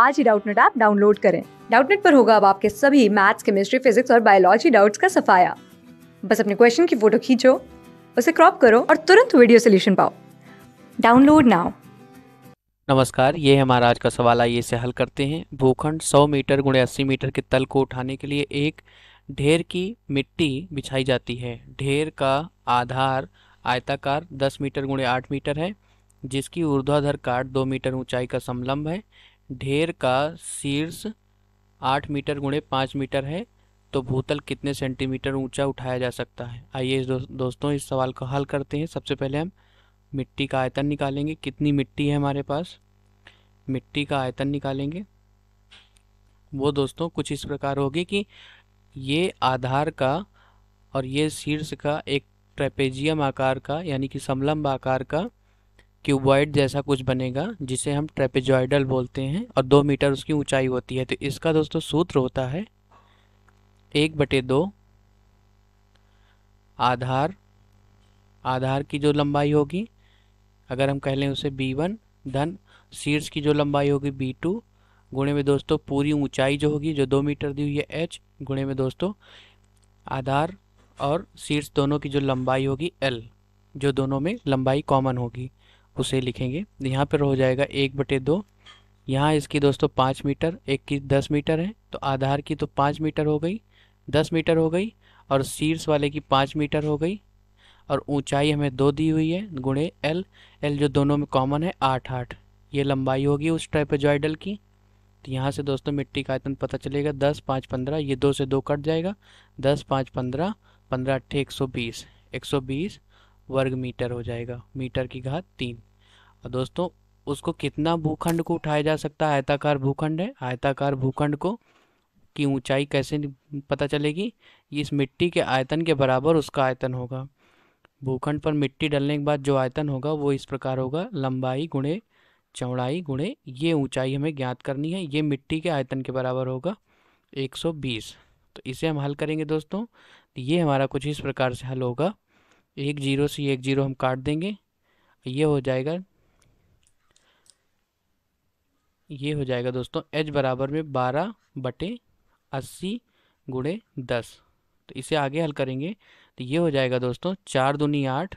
आज ही Doubtnut app download करें डाउटनेट पर होगा अब आपके सभी मैथ्स केमिस्ट्री फिजिक्स और बायोलॉजी डाउट्स का सफाया बस अपने क्वेश्चन की फोटो खींचो उसे क्रॉप करो और तुरंत वीडियो सोल्यूशन पाओ डाउनलोड नाउ नमस्कार ये हमारा आज का सवाल आइए इसे हल करते हैं भूखंड 100 मीटर गुणे अस्सी मीटर के तल को उठाने के लिए एक ढेर की मिट्टी बिछाई जाती है ढेर का आधार आयताकार 10 मीटर गुणे आठ मीटर है जिसकी ऊर्ध्वाधर काट 2 मीटर ऊंचाई का समलंब है ढेर का शीर्ष आठ मीटर गुणे पाँच मीटर है तो भूतल कितने सेंटीमीटर ऊंचा उठाया जा सकता है आइए दो, दोस्तों इस सवाल को हल करते हैं सबसे पहले हम मिट्टी का आयतन निकालेंगे कितनी मिट्टी है हमारे पास मिट्टी का आयतन निकालेंगे वो दोस्तों कुछ इस प्रकार होगी कि ये आधार का और ये शीर्ष का एक ट्रेपेजियम आकार का यानी कि समलम्ब आकार का क्यूबॉइड जैसा कुछ बनेगा जिसे हम ट्रेपेजॉइडल बोलते हैं और दो मीटर उसकी ऊंचाई होती है तो इसका दोस्तों सूत्र होता है एक बटे दो आधार आधार की जो लंबाई होगी अगर हम कह लें उसे बी वन धन सीड्स की जो लंबाई होगी बी टू गुणे में दोस्तों पूरी ऊंचाई जो होगी जो दो मीटर दी हुई है एच गुणे में दोस्तों आधार और सीड्स दोनों की जो लंबाई होगी एल जो दोनों में लंबाई कॉमन होगी उसे लिखेंगे यहाँ पर हो जाएगा एक बटे दो यहाँ इसकी दोस्तों पाँच मीटर एक की दस मीटर है तो आधार की तो पाँच मीटर हो गई दस मीटर हो गई और शीर्ष वाले की पाँच मीटर हो गई और ऊंचाई हमें दो दी हुई है गुणे एल एल जो दोनों में कॉमन है आठ आठ ये लंबाई होगी उस टाइप जॉयडल की तो यहाँ से दोस्तों मिट्टी का आयतन पता चलेगा दस पाँच पंद्रह ये दो से दो कट जाएगा दस पाँच पंद्रह पंद्रह अट्ठे एक सौ बीस एक सौ बीस वर्ग मीटर हो जाएगा मीटर की घात तीन और दोस्तों उसको कितना भूखंड को उठाया जा सकता है आयताकार भूखंड है आयताकार भूखंड को की ऊंचाई कैसे पता चलेगी इस मिट्टी के आयतन के बराबर उसका आयतन होगा भूखंड पर मिट्टी डलने के बाद जो आयतन होगा वो इस प्रकार होगा लंबाई गुणे चौड़ाई गुणे ये ऊंचाई हमें ज्ञात करनी है ये मिट्टी के आयतन के बराबर होगा 120 तो इसे हम हल करेंगे दोस्तों ये हमारा कुछ इस प्रकार से हल होगा एक जीरो से एक जीरो हम काट देंगे ये हो जाएगा ये हो जाएगा दोस्तों एच बराबर में बारह बटे अस्सी गुड़े दस तो इसे आगे हल करेंगे तो ये हो जाएगा दोस्तों चार दूनी आठ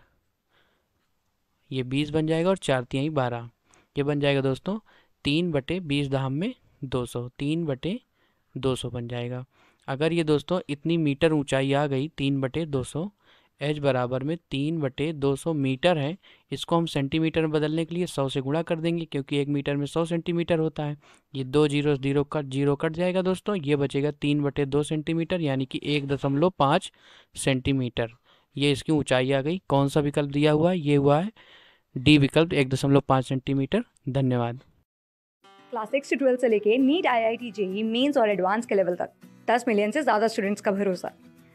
ये बीस बन जाएगा और चार तिहाई बारह ये बन जाएगा दोस्तों तीन बटे बीस दाम में दो सौ तीन बटे दो सौ बन जाएगा अगर ये दोस्तों इतनी मीटर ऊंचाई आ गई तीन बटे दो सौ एच बराबर में तीन बटे दो सौ मीटर है इसको हम सेंटीमीटर में बदलने के लिए सौ से गुणा कर देंगे क्योंकि एक मीटर में सौ सेंटीमीटर होता है ये दो zero zero cut zero cut जाएगा दोस्तों ये बचेगा तीन बटे दो सेंटीमीटर यानी कि एक दशमलव पाँच सेंटीमीटर ये इसकी ऊंचाई आ गई कौन सा विकल्प दिया हुआ है ये हुआ है डी विकल्प एक दशमलव पाँच सेंटीमीटर धन्यवाद क्लास सिक्स से ट्वेल्थ से लेके NEET I I T JEE mains और एडवांस के लेवल तक दस मिलियन से ज़्यादा स्टूडेंट्स का भरोसा